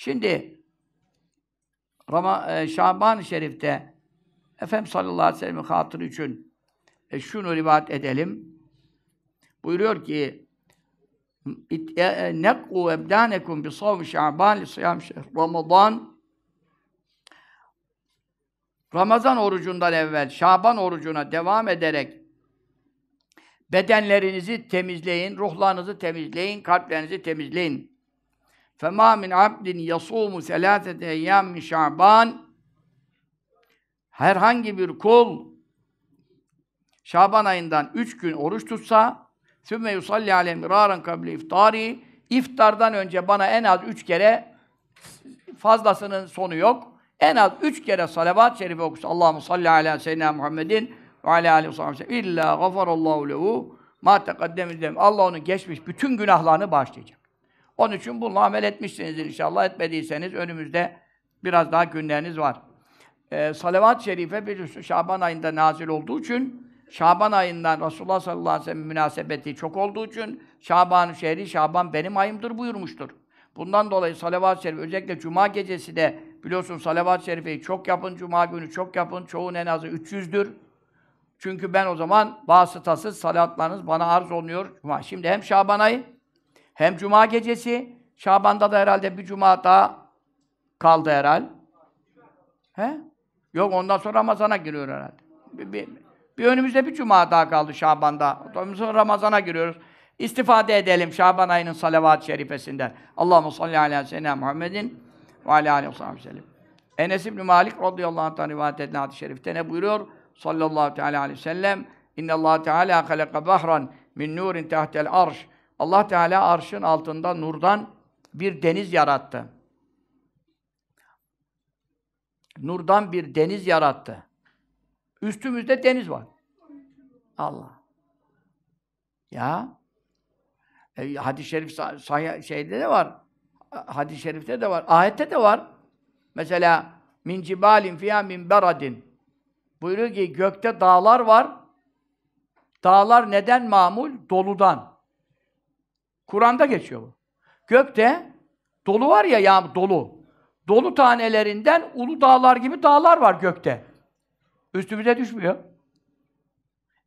Şimdi Ramazan, e, Şaban-ı Şerif'te Efendimiz sallallahu aleyhi ve sellem'in hatırı için e, şunu rivayet edelim. Buyuruyor ki e, e, nekku ebdanekum bi savmi şaban li Ramazan Ramazan orucundan evvel Şaban orucuna devam ederek bedenlerinizi temizleyin, ruhlarınızı temizleyin, kalplerinizi temizleyin. فَمَا مِنْ عَبْدٍ يَصُومُ سَلَاسَةَ اَيَّامٍ مِنْ Şaban Herhangi bir kul Şaban ayından üç gün oruç tutsa ثُمَّ يُصَلِّ عَلَيْهِ مِرَارًا قَبْلِ اِفْتَارِ İftardan önce bana en az üç kere fazlasının sonu yok. En az üç kere salavat-ı şerife okusa Allahu salli ala seyyidina Muhammedin ve ala alihi ve sellem illa gafarallahu lehu ma tekaddem Allah onun geçmiş bütün günahlarını bağışlayacak. Onun için bununla amel etmişsinizdir inşallah. Etmediyseniz önümüzde biraz daha günleriniz var. Ee, salavat-ı şerife biliyorsun Şaban ayında nazil olduğu için Şaban ayından Resulullah sallallahu aleyhi ve sellem münasebeti çok olduğu için Şaban şehri Şaban benim ayımdır buyurmuştur. Bundan dolayı salavat-ı şerif özellikle cuma gecesi de biliyorsun salavat-ı şerifeyi çok yapın cuma günü çok yapın. Çoğun en azı 300'dür. Çünkü ben o zaman vasıtasız salatlarınız bana arz oluyor. Şimdi hem Şaban ayı hem cuma gecesi, Şaban'da da herhalde bir cuma daha kaldı herhal. He? Yok ondan sonra Ramazan'a giriyor herhalde. Bir, bir, bir önümüzde bir cuma daha kaldı Şaban'da. Ondan sonra Ramazan'a giriyoruz. İstifade edelim Şaban ayının salavat-ı şerifesinden. Allahumme salli ala seyyidina Muhammedin ve ala alihi ve sellem. Enes İbn Malik radıyallahu anh'tan rivayet edilen hadis-i şerifte ne buyuruyor? Sallallahu teala aleyhi ve sellem. İnne Allah Teala halaka bahran min nurin tahtel arş Allah Teala arşın altında nurdan bir deniz yarattı. Nurdan bir deniz yarattı. Üstümüzde deniz var. Allah. Ya. E, hadis-i şerif sah- şeyde de var. Hadis-i şerifte de var. Ayette de var. Mesela min cibalin fiyâ min beradin. Buyuruyor ki gökte dağlar var. Dağlar neden mamul? Doludan. Kur'an'da geçiyor bu. Gökte dolu var ya ya dolu. Dolu tanelerinden ulu dağlar gibi dağlar var gökte. Üstümüze düşmüyor.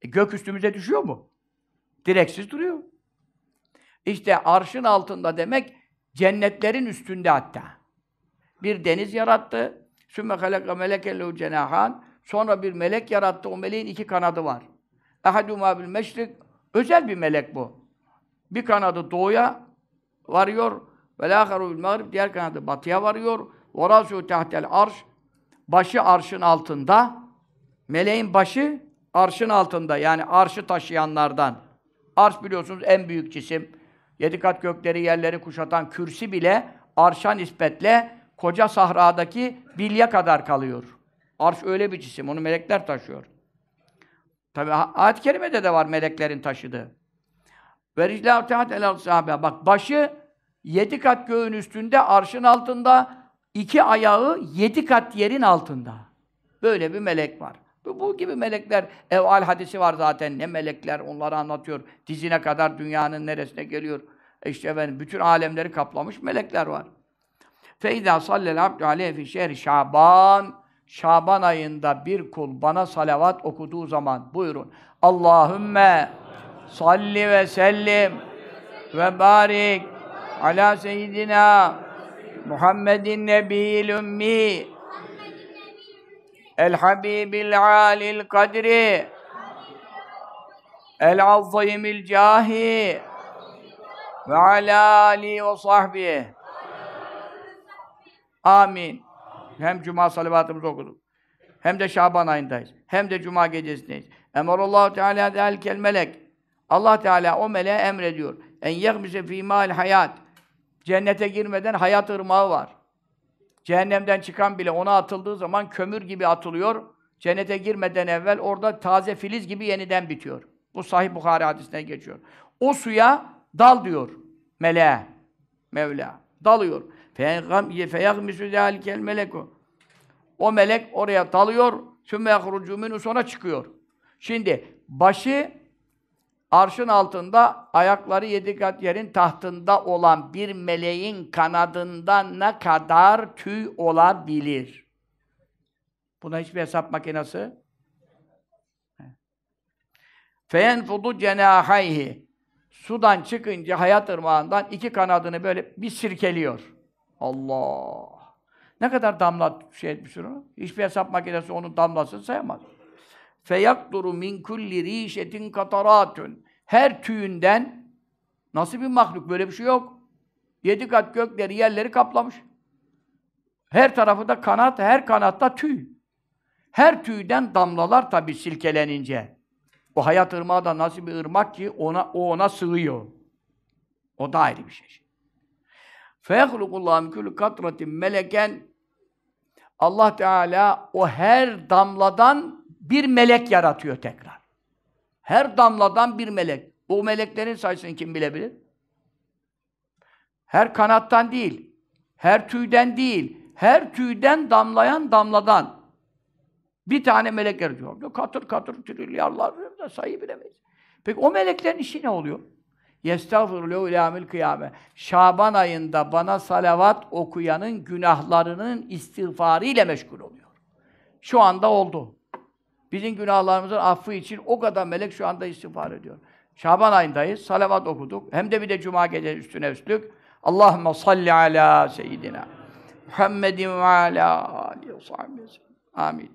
E gök üstümüze düşüyor mu? Direksiz duruyor. İşte arşın altında demek cennetlerin üstünde hatta. Bir deniz yarattı. Sümme halaka melekelehu cenahan. Sonra bir melek yarattı. O meleğin iki kanadı var. Ehaduma bil meşrik. Özel bir melek bu. Bir kanadı doğuya varıyor. Ve lâherul mağrib diğer kanadı batıya varıyor. Ve rasû tehtel arş başı arşın altında. Meleğin başı arşın altında. Yani arşı taşıyanlardan. Arş biliyorsunuz en büyük cisim. Yedi kat gökleri yerleri kuşatan kürsi bile arşa nispetle koca sahradaki bilye kadar kalıyor. Arş öyle bir cisim. Onu melekler taşıyor. Tabi ayet-i kerimede de var meleklerin taşıdığı. Ve riclâhu teâtelâ sahabe. Bak başı yedi kat göğün üstünde, arşın altında, iki ayağı yedi kat yerin altında. Böyle bir melek var. Bu, bu gibi melekler, evval hadisi var zaten. Ne melekler onları anlatıyor. Dizine kadar dünyanın neresine geliyor. E işte ben bütün alemleri kaplamış melekler var. Feyda sallel abdü aleyhi fi şehri şaban. Şaban ayında bir kul bana salavat okuduğu zaman buyurun. Allahümme salli ve sellim ve barik ala seyyidina Muhammedin Nebiyyil Ümmi El Habibil Alil Kadri El Azimil Cahi ve ala Ali ve sahbihi Amin. Hem cuma salavatımızı okuduk. Hem de Şaban ayındayız. Hem de cuma gecesindeyiz. Emarullahu Teala del kel melek. Allah Teala o meleğe emrediyor. En yegmise fî mâl hayat. Cennete girmeden hayat ırmağı var. Cehennemden çıkan bile ona atıldığı zaman kömür gibi atılıyor. Cennete girmeden evvel orada taze filiz gibi yeniden bitiyor. Bu Sahih Bukhari hadisine geçiyor. O suya dal diyor meleğe. Mevla. Dalıyor. فَيَغْمِسُ ذَٰلِكَ الْمَلَكُ O melek oraya dalıyor. ثُمَّ يَخْرُجُ sonra çıkıyor. Şimdi başı Arşın altında ayakları yedi kat yerin tahtında olan bir meleğin kanadından ne kadar tüy olabilir? Buna hiçbir hesap makinesi. Feyenfudu cenahayhi. Sudan çıkınca hayat ırmağından iki kanadını böyle bir sirkeliyor. Allah! Ne kadar damla şey etmiş onu? Hiçbir hesap makinesi onun damlasını sayamaz feyakturu min kulli rişetin kataratun. Her tüyünden nasıl bir mahluk böyle bir şey yok. Yedi kat gökleri yerleri kaplamış. Her tarafı da kanat, her kanatta tüy. Her tüyden damlalar tabi silkelenince. O hayat ırmağı da nasıl bir ırmak ki ona o ona sığıyor. O da ayrı bir şey. Feyhlukullahu min kulli katratin meleken Allah Teala o her damladan bir melek yaratıyor tekrar. Her damladan bir melek. Bu meleklerin sayısını kim bilebilir? Her kanattan değil, her tüyden değil, her tüyden damlayan damladan bir tane melek yaratıyor. Katır katır trilyarlar da sayı bilemeyiz. Peki o meleklerin işi ne oluyor? Yestağfir lehu ilamil kıyame. Şaban ayında bana salavat okuyanın günahlarının istiğfarı ile meşgul oluyor. Şu anda oldu. Bizim günahlarımızın affı için o kadar melek şu anda istiğfar ediyor. Şaban ayındayız, salavat okuduk. Hem de bir de cuma gece üstüne üstlük. Allahümme salli ala seyyidina Muhammedin ve ala alihi ve sahbihi. Amin.